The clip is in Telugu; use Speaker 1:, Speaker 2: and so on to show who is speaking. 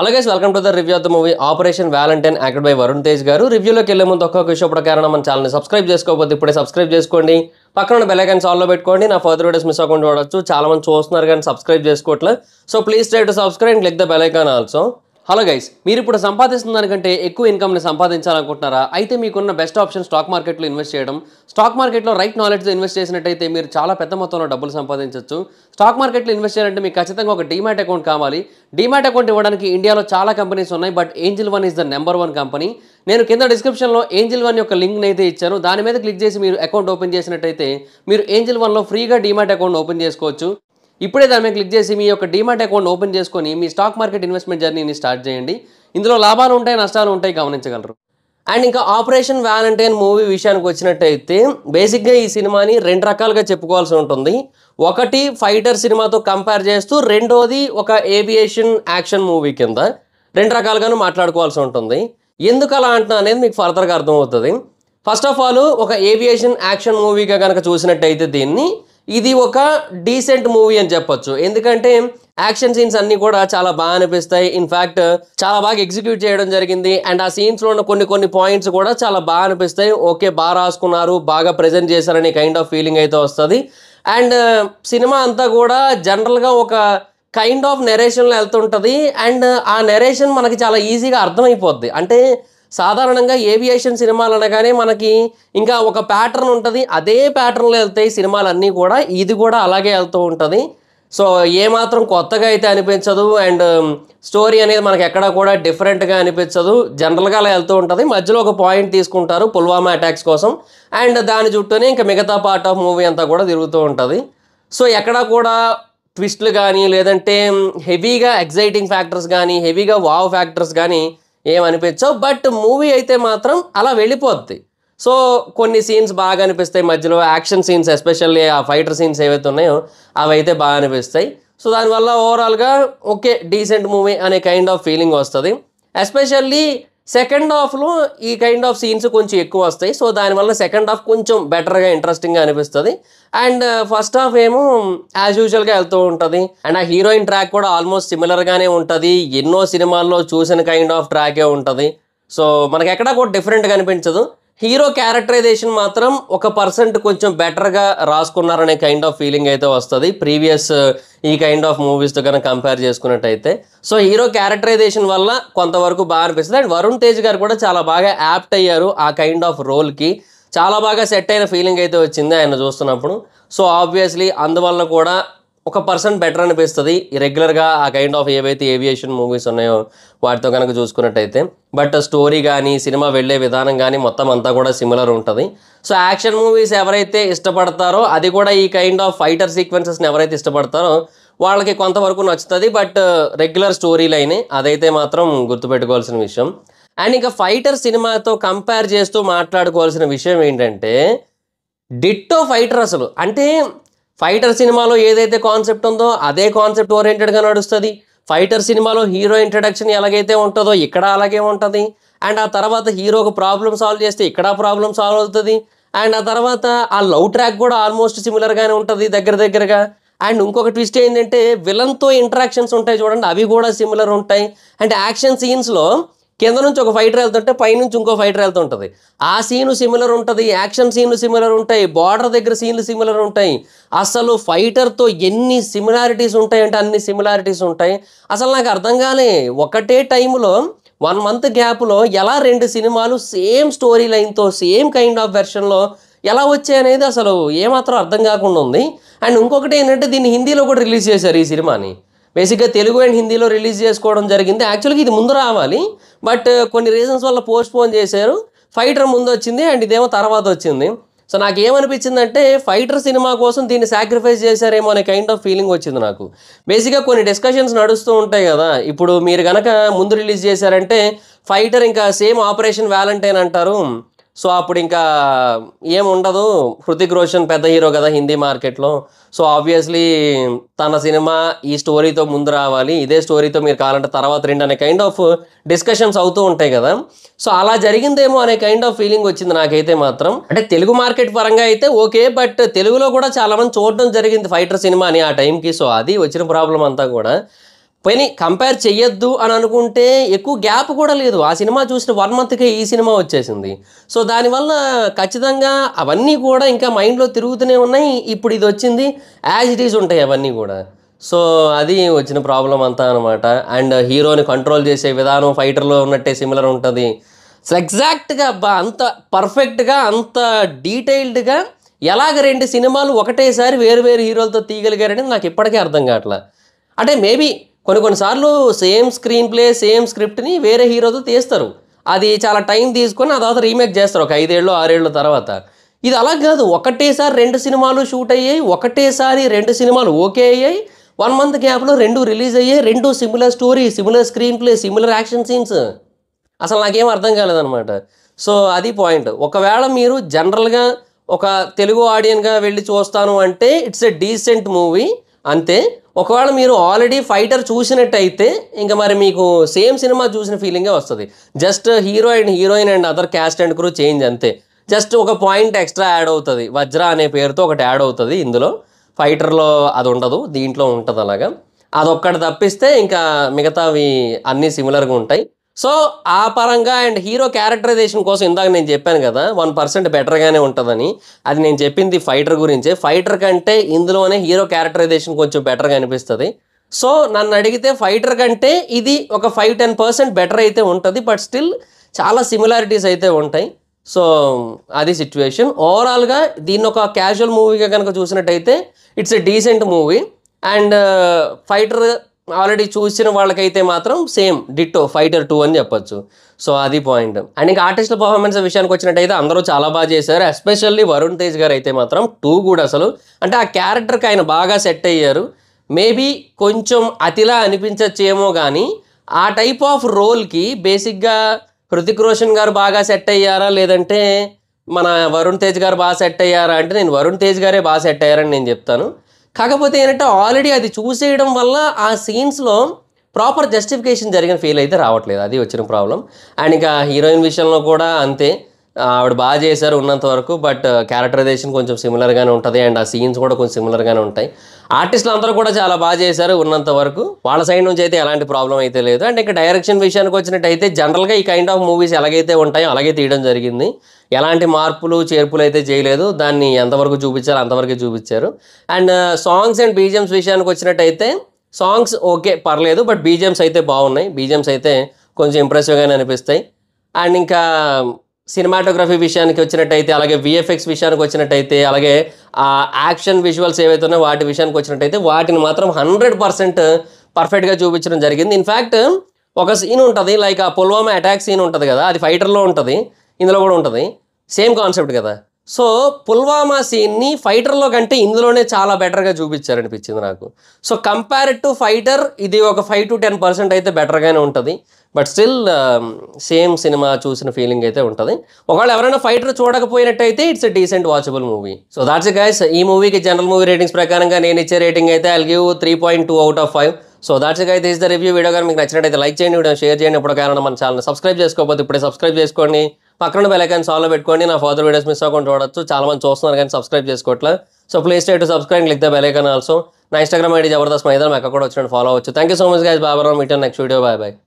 Speaker 1: అలాగే welcome to the review of the movie operation Valentine acted by Varun Tej గారు రివ్యూలోకి వెళ్ళే ముందు ఒక్కొక్క విషయం కారణం మన ఛానల్ని సబ్స్క్రైబ్ చేసుకోకపోతే ఇప్పుడే సబ్స్క్రైబ్ చేసుకోండి పక్కన ఉన్న బెలైకన్స్ ఆల్లో పెట్టుకోండి నా ఫర్దర్ వీడియోస్ మిస్ అవ్వకుండా చూడవచ్చు చాలా మంది చూస్తున్నారు కానీ సబ్స్క్రైబ్ చేసుకోవట్లేదు so please try to subscribe click the bell icon also hello guys మీరు ఇప్పుడు సంపాదిస్తున్న దానికంటే ఎక్కువ ఇన్కమ్ని సంపాదించాలనుకుంటున్నారా అయితే మీకున్న బెస్ట్ ఆప్షన్ స్టాక్ మార్కెట్లో ఇన్వెస్ట్ చేయడం స్టాక్ మార్కెట్లో రైట్ నాలెడ్జ్తో ఇన్వెస్ట్ చేసినట్టయితే మీరు చాలా పెద్ద మొత్తంలో డబ్బులు సంపాదించవచ్చు స్టాక్ మార్కెట్లో ఇన్వెస్ట్ చేయాలంటే మీకు ఖచ్చితంగా ఒక డీమాట్ అకౌంట్ కావాలి డీమాట్ అకౌంట్ ఇవ్వడానికి ఇండియాలో చాలా కంపెనీస్ ఉన్నాయి but Angel One is the number one company నేను కింద డిస్క్రిప్షన్లో ఏంజిల్ వన్ యొక్క లింక్ని అయితే ఇచ్చాను దాని మీద క్లిక్ చేసి మీరు అకౌంట్ ఓపెన్ చేసినట్టయితే మీరు ఏంజిల్ వన్లో ఫ్రీగా డీమాట్ అకౌంట్ ఓపెన్ చేసుకోవచ్చు ఇప్పుడే దాని మీద క్లిక్ చేసి మీ యొక్క డిమాట్ అకౌంట్ ఓపెన్ చేసుకొని మీ స్టాక్ మార్కెట్ ఇన్వెస్ట్మెంట్ జర్నీని స్టార్ట్ చేయండి ఇందులో లాభాలు ఉంటాయి నష్టాలు ఉంటాయి గమనించగలరు అండ్ ఇంకా ఆపరేషన్ వ్యాలంటైన్ మూవీ విషయానికి వచ్చినట్టయితే బేసిక్గా ఈ సినిమాని రెండు రకాలుగా చెప్పుకోవాల్సి ఉంటుంది ఒకటి ఫైటర్ సినిమాతో కంపేర్ చేస్తూ రెండోది ఒక ఏవియేషన్ యాక్షన్ మూవీ కింద రెండు రకాలుగాను మాట్లాడుకోవాల్సి ఉంటుంది ఎందుకు అలా అంటున్నా అనేది మీకు ఫర్దర్గా అర్థమవుతుంది ఫస్ట్ ఆఫ్ ఆల్ ఒక ఏవియేషన్ యాక్షన్ మూవీగా కనుక చూసినట్టయితే దీన్ని ఇది ఒక డీసెంట్ మూవీ అని చెప్పొచ్చు ఎందుకంటే యాక్షన్ సీన్స్ అన్నీ కూడా చాలా బాగా అనిపిస్తాయి ఇన్ఫ్యాక్ట్ చాలా బాగా ఎగ్జిక్యూట్ చేయడం జరిగింది అండ్ ఆ సీన్స్లో ఉన్న కొన్ని కొన్ని పాయింట్స్ కూడా చాలా బాగా అనిపిస్తాయి ఓకే బాగా రాసుకున్నారు బాగా ప్రజెంట్ చేశారనే కైండ్ ఆఫ్ ఫీలింగ్ అయితే వస్తుంది అండ్ సినిమా అంతా కూడా జనరల్గా ఒక కైండ్ ఆఫ్ నెరేషన్లో వెళ్తుంటుంది అండ్ ఆ నెరేషన్ మనకి చాలా ఈజీగా అర్థమైపోద్ది అంటే సాధారణంగా ఏవియేషన్ సినిమాలు అనగానే మనకి ఇంకా ఒక ప్యాటర్న్ ఉంటుంది అదే ప్యాటర్న్లో వెళ్తాయి సినిమాలు అన్నీ కూడా ఇది కూడా అలాగే వెళ్తూ ఉంటుంది సో ఏమాత్రం కొత్తగా అయితే అనిపించదు అండ్ స్టోరీ అనేది మనకు ఎక్కడా కూడా డిఫరెంట్గా అనిపించదు జనరల్గా అలా వెళ్తూ ఉంటుంది మధ్యలో ఒక పాయింట్ తీసుకుంటారు పుల్వామా అటాక్స్ కోసం అండ్ దాని చుట్టూనే ఇంకా మిగతా పార్ట్ ఆఫ్ మూవీ అంతా కూడా తిరుగుతూ ఉంటుంది సో ఎక్కడా కూడా ట్విస్ట్లు కానీ లేదంటే హెవీగా ఎగ్జైటింగ్ ఫ్యాక్టర్స్ కానీ హెవీగా వావ్ ఫ్యాక్టర్స్ కానీ ఏమనిపించవు బట్ మూవీ అయితే మాత్రం అలా వెళ్ళిపోద్ది సో కొన్ని సీన్స్ బాగా అనిపిస్తాయి మధ్యలో యాక్షన్ సీన్స్ ఎస్పెషల్లీ ఆ ఫైటర్ సీన్స్ ఏవైతే ఉన్నాయో అవి అయితే బాగా అనిపిస్తాయి సో దానివల్ల ఓవరాల్గా ఓకే డీసెంట్ మూవీ అనే కైండ్ ఆఫ్ ఫీలింగ్ వస్తుంది ఎస్పెషల్లీ సెకండ్ హాఫ్లో ఈ కైండ్ ఆఫ్ సీన్స్ కొంచెం ఎక్కువ వస్తాయి సో దానివల్ల సెకండ్ హాఫ్ కొంచెం బెటర్గా ఇంట్రెస్టింగ్గా అనిపిస్తుంది అండ్ ఫస్ట్ హాఫ్ ఏమో యాజ్ యూజువల్గా వెళ్తూ ఉంటుంది అండ్ ఆ హీరోయిన్ ట్రాక్ కూడా ఆల్మోస్ట్ సిమిలర్గానే ఉంటుంది ఎన్నో సినిమాల్లో చూసిన కైండ్ ఆఫ్ ట్రాకే ఉంటుంది సో మనకి ఎక్కడా కూడా డిఫరెంట్గా అనిపించదు హీరో క్యారెక్టరైజేషన్ మాత్రం ఒక పర్సెంట్ కొంచెం బెటర్గా రాసుకున్నారనే కైండ్ ఆఫ్ ఫీలింగ్ అయితే వస్తుంది ప్రీవియస్ ఈ కైండ్ ఆఫ్ మూవీస్తో కనుక కంపేర్ చేసుకున్నట్టయితే సో హీరో క్యారెక్టరైజేషన్ వల్ల కొంతవరకు బాగా అనిపిస్తుంది అండ్ వరుణ్ తేజ్ గారు కూడా చాలా బాగా యాప్ట్ అయ్యారు ఆ కైండ్ ఆఫ్ రోల్కి చాలా బాగా సెట్ అయిన ఫీలింగ్ అయితే వచ్చింది ఆయన చూస్తున్నప్పుడు సో ఆబ్వియస్లీ అందువల్ల కూడా ఒక పర్సన్ బెటర్ అనిపిస్తుంది రెగ్యులర్గా ఆ కైండ్ ఆఫ్ ఏవైతే ఏవియేషన్ మూవీస్ ఉన్నాయో వాటితో కనుక చూసుకున్నట్టయితే బట్ స్టోరీ కానీ సినిమా వెళ్ళే విధానం కానీ మొత్తం అంతా కూడా సిమిలర్ ఉంటుంది సో యాక్షన్ మూవీస్ ఎవరైతే ఇష్టపడతారో అది కూడా ఈ కైండ్ ఆఫ్ ఫైటర్ సీక్వెన్సెస్ని ఎవరైతే ఇష్టపడతారో వాళ్ళకి కొంతవరకు నచ్చుతుంది బట్ రెగ్యులర్ స్టోరీ లైనే అదైతే మాత్రం గుర్తుపెట్టుకోవాల్సిన విషయం అండ్ ఇంకా ఫైటర్ సినిమాతో కంపేర్ చేస్తూ మాట్లాడుకోవాల్సిన విషయం ఏంటంటే డిట్టో ఫైటర్ అసలు అంటే ఫైటర్ సినిమాలో ఏదైతే కాన్సెప్ట్ ఉందో అదే కాన్సెప్ట్ ఓరియంటెడ్గా నడుస్తుంది ఫైటర్ సినిమాలో హీరో ఇంట్రడక్షన్ ఎలాగైతే ఉంటుందో ఇక్కడ అలాగే ఉంటుంది అండ్ ఆ తర్వాత హీరోకు ప్రాబ్లం సాల్వ్ చేస్తే ఇక్కడ ప్రాబ్లం సాల్వ్ అవుతుంది అండ్ ఆ తర్వాత ఆ లవ్ ట్రాక్ కూడా ఆల్మోస్ట్ సిమిలర్గానే ఉంటుంది దగ్గర దగ్గరగా అండ్ ఇంకొక ట్విస్ట్ ఏంటంటే విలన్తో ఇంట్రాక్షన్స్ ఉంటాయి చూడండి అవి కూడా సిమిలర్ ఉంటాయి అండ్ యాక్షన్ సీన్స్లో కింద నుంచి ఒక ఫైటర్ వెళ్తుంటే పైనుంచి ఇంకో ఫైటర్ వెళ్తుంటుంది ఆ సీను సిమిలర్ ఉంటుంది యాక్షన్ సీన్లు సిమిలర్ ఉంటాయి బార్డర్ దగ్గర సీన్లు సిమిలర్ ఉంటాయి అసలు ఫైటర్తో ఎన్ని సిమిలారిటీస్ ఉంటాయంటే అన్ని సిమిలారిటీస్ ఉంటాయి అసలు నాకు అర్థం కాలే ఒకటే టైంలో వన్ మంత్ గ్యాప్లో ఎలా రెండు సినిమాలు సేమ్ స్టోరీ లైన్తో సేమ్ కైండ్ ఆఫ్ వెర్షన్లో ఎలా వచ్చాయి అనేది అసలు ఏమాత్రం అర్థం కాకుండా ఉంది అండ్ ఇంకొకటి ఏంటంటే దీన్ని హిందీలో కూడా రిలీజ్ చేశారు ఈ సినిమాని బేసిక్గా తెలుగు అండ్ హిందీలో రిలీజ్ చేసుకోవడం జరిగింది యాక్చువల్గా ఇది ముందు రావాలి బట్ uh, కొన్ని రీజన్స్ వల్ల పోస్ట్ పోన్ చేశారు ఫైటర్ ముందు వచ్చింది అండ్ ఇదేమో తర్వాత వచ్చింది సో నాకు ఏమనిపించిందంటే ఫైటర్ సినిమా కోసం దీన్ని సాక్రిఫైస్ చేశారేమో అనే కైండ్ ఆఫ్ ఫీలింగ్ వచ్చింది నాకు బేసిక్గా కొన్ని డిస్కషన్స్ నడుస్తూ ఉంటాయి కదా ఇప్పుడు మీరు కనుక ముందు రిలీజ్ చేశారంటే ఫైటర్ ఇంకా సేమ్ ఆపరేషన్ వ్యాలంటైన్ అంటారు సో అప్పుడు ఇంకా ఏముండదు హృతిక్ రోషన్ పెద్ద హీరో కదా హిందీ మార్కెట్లో సో ఆబ్వియస్లీ తన సినిమా ఈ స్టోరీతో ముందు రావాలి ఇదే స్టోరీతో మీరు కావాలంటే తర్వాత రెండు అనే కైండ్ ఆఫ్ డిస్కషన్స్ అవుతూ ఉంటాయి కదా సో అలా జరిగిందేమో అనే కైండ్ ఆఫ్ ఫీలింగ్ వచ్చింది నాకైతే మాత్రం అంటే తెలుగు మార్కెట్ పరంగా అయితే ఓకే బట్ తెలుగులో కూడా చాలామంది చూడడం జరిగింది ఫైటర్ సినిమా అని ఆ టైంకి సో అది వచ్చిన ప్రాబ్లం అంతా కూడా పని కంపేర్ చెయ్యొద్దు అని అనుకుంటే ఎక్కువ గ్యాప్ కూడా లేదు ఆ సినిమా చూసిన వన్ మంత్కే ఈ సినిమా వచ్చేసింది సో దానివల్ల ఖచ్చితంగా అవన్నీ కూడా ఇంకా మైండ్లో తిరుగుతూనే ఉన్నాయి ఇప్పుడు ఇది వచ్చింది యాజ్ ఇట్ ఈజ్ ఉంటాయి అవన్నీ కూడా సో అది వచ్చిన ప్రాబ్లం అంతా అనమాట అండ్ హీరోని కంట్రోల్ చేసే విధానం ఫైటర్లో ఉన్నట్టే సిమిలర్ ఉంటుంది సో ఎగ్జాక్ట్గా అబ్బా అంత పర్ఫెక్ట్గా అంత డీటెయిల్డ్గా ఎలాగ రెండు సినిమాలు ఒకటేసారి వేరు వేరు హీరోలతో తీయగలిగారని నాకు ఇప్పటికే అర్థం కావట్లా అంటే మేబీ కొన్ని కొన్నిసార్లు సేమ్ స్క్రీన్ ప్లే సేమ్ స్క్రిప్ట్ని వేరే హీరోతో తీస్తారు అది చాలా టైం తీసుకొని ఆ తర్వాత రీమేక్ చేస్తారు ఒక ఐదేళ్ళు ఆరేళ్ళ తర్వాత ఇది అలా కాదు ఒకటేసారి రెండు సినిమాలు షూట్ అయ్యాయి ఒకటేసారి రెండు సినిమాలు ఓకే అయ్యాయి వన్ మంత్ గ్యాప్లో రెండు రిలీజ్ అయ్యాయి రెండు similar story similar screenplay similar action scenes అసలు నాకేం అర్థం కాలేదనమాట సో అది పాయింట్ ఒకవేళ మీరు జనరల్గా ఒక తెలుగు ఆడియన్గా వెళ్ళి చూస్తాను అంటే ఇట్స్ ఎ డీసెంట్ మూవీ అంతే ఒకవేళ మీరు ఆల్రెడీ ఫైటర్ చూసినట్టయితే ఇంకా మరి మీకు సేమ్ సినిమా చూసిన ఫీలింగే వస్తుంది just hero and heroine and other cast and crew change అంతే జస్ట్ ఒక పాయింట్ ఎక్స్ట్రా యాడ్ అవుతుంది వజ్ర అనే పేరుతో ఒకటి యాడ్ అవుతుంది ఇందులో ఫైటర్లో అది ఉండదు దీంట్లో ఉంటుంది అలాగా అదొక్కటి తప్పిస్తే ఇంకా మిగతావి అన్నీ సిమిలర్గా ఉంటాయి సో ఆ పరంగా అండ్ హీరో క్యారెక్టరైజేషన్ కోసం ఇందాక నేను చెప్పాను కదా వన్ పర్సెంట్ బెటర్గానే ఉంటుందని అది నేను చెప్పింది ఫైటర్ గురించే ఫైటర్ కంటే ఇందులోనే హీరో క్యారెక్టరైజేషన్ కొంచెం బెటర్గా అనిపిస్తుంది సో నన్ను అడిగితే ఫైటర్ కంటే ఇది ఒక ఫైవ్ టెన్ పర్సెంట్ బెటర్ అయితే ఉంటుంది బట్ స్టిల్ చాలా సిమిలారిటీస్ అయితే ఉంటాయి సో అది సిచ్యువేషన్ ఓవరాల్గా దీన్ని ఒక క్యాజువల్ మూవీగా కనుక చూసినట్టయితే it's a decent movie and Fighter already చూసిన వాళ్ళకైతే మాత్రం సేమ్ డిట్టో ఫైటర్ టూ అని చెప్పొచ్చు సో అది పాయింట్ అండ్ ఇంకా ఆర్టిస్టుల పర్ఫార్మెన్స్ విషయానికి వచ్చినట్టయితే అందరూ చాలా బాగా చేశారు ఎస్పెషల్లీ వరుణ్ తేజ్ గారు అయితే మాత్రం టూ కూడా అసలు అంటే ఆ క్యారెక్టర్కి ఆయన బాగా సెట్ అయ్యారు మేబీ కొంచెం అతిలా అనిపించచ్చేమో కానీ ఆ టైప్ ఆఫ్ రోల్కి బేసిక్గా హృతిక్ రోషన్ గారు బాగా సెట్ అయ్యారా లేదంటే మన వరుణ్ తేజ్ గారు బాగా సెట్ అయ్యారా అంటే నేను వరుణ్ తేజ్ గారే బాగా సెట్ అయ్యారని నేను చెప్తాను కాకపోతే ఏంటంటే ఆల్రెడీ అది చూసేయడం వల్ల ఆ సీన్స్లో ప్రాపర్ జస్టిఫికేషన్ జరిగిన ఫీల్ అయితే రావట్లేదు అది వచ్చిన ప్రాబ్లం అండ్ ఇంకా హీరోయిన్ విషయంలో కూడా అంతే ఆవిడ బాగా చేశారు ఉన్నంత వరకు బట్ క్యారెక్టరైజేషన్ కొంచెం సిమిలర్గానే ఉంటుంది అండ్ ఆ సీన్స్ కూడా కొంచెం సిమిలర్గానే ఉంటాయి ఆర్టిస్టులు అందరూ కూడా చాలా బాగా చేశారు ఉన్నంత వరకు వాళ్ళ సైడ్ నుంచి అయితే ఎలాంటి ప్రాబ్లం అయితే లేదు అండ్ ఇంకా డైరెక్షన్ విషయానికి వచ్చినట్టయితే జనరల్గా ఈ కైండ్ ఆఫ్ మూవీస్ ఎలాగైతే ఉంటాయో అలాగే తీయడం జరిగింది ఎలాంటి మార్పులు చేర్పులు అయితే చేయలేదు దాన్ని ఎంతవరకు చూపించారు అంతవరకు చూపించారు అండ్ సాంగ్స్ అండ్ బీజిఎమ్స్ విషయానికి వచ్చినట్టయితే సాంగ్స్ ఓకే పర్లేదు బట్ బీజిఎమ్స్ అయితే బాగున్నాయి బీజిఎమ్స్ అయితే కొంచెం ఇంప్రెసివ్గానే అనిపిస్తాయి అండ్ ఇంకా సినిమాటోగ్రఫీ విషయానికి వచ్చినట్టయితే అలాగే విఎఫ్ఎక్స్ విషయానికి వచ్చినట్టయితే అలాగే యాక్షన్ విజువల్స్ ఏవైతే ఉన్నాయో వాటి విషయానికి వచ్చినట్టయితే వాటిని మాత్రం హండ్రెడ్ పర్సెంట్ పర్ఫెక్ట్గా చూపించడం జరిగింది ఇన్ఫ్యాక్ట్ ఒక సీన్ ఉంటుంది లైక్ ఆ పుల్వామా అటాక్ సీన్ ఉంటుంది కదా అది ఫైటర్లో ఉంటుంది ఇందులో కూడా ఉంటుంది సేమ్ కాన్సెప్ట్ కదా సో పుల్వామా సీన్ని ఫైటర్లో కంటే ఇందులోనే చాలా బెటర్గా చూపించారనిపించింది నాకు సో కంపేర్డ్ టు ఫైటర్ ఇది ఒక ఫైవ్ టు టెన్ పర్సెంట్ అయితే బెటర్గానే ఉంటుంది బట్ స్టిల్ సేమ్ సినిమా చూసిన ఫీలింగ్ అయితే ఉంటుంది ఒకవేళ ఎవరైనా ఫైటర్ చూడకపోయినట్టయితే it's decent watchable movie so that's guys ఈ మూవీకి జనరల్ మూవీ రేటింగ్స్ ప్రకారంగా నేను ఇచ్చే రేటింగ్ అయితే I give three point two out of five so that's guys is the review video కానీ మీకు నచ్చినట్టయితే లైక్ చేయండి వీడియో షేర్ చేయండి ఇప్పుడు కారణం మన ఛానల్ సబ్స్క్రైబ్ చేసుకోకపోతే ఇప్పుడే సబ్స్క్రైబ్ చేసుకోండి పక్కన బెలైకాన్స్ సాల్వ్ పెట్టుకోండి నా ఫాదర్ వీడియోస్ మిస్ అవ్వకుండా చూడొచ్చు చాలా మంది చూస్తున్నారు కానీ సబ్స్క్రైబ్ చేసుకోవట్లే so please stay to subscribe click the bell icon also నా ఇన్స్టాగ్రామ్ ఐడి జబర్దస్త్ మైదాన్ అక్కడ కూడా వచ్చిన ఫాలో అవచ్చు thank you so much guys బాబా మీటర్ నెక్స్ట్ వీడియో బాయ్ బాయ్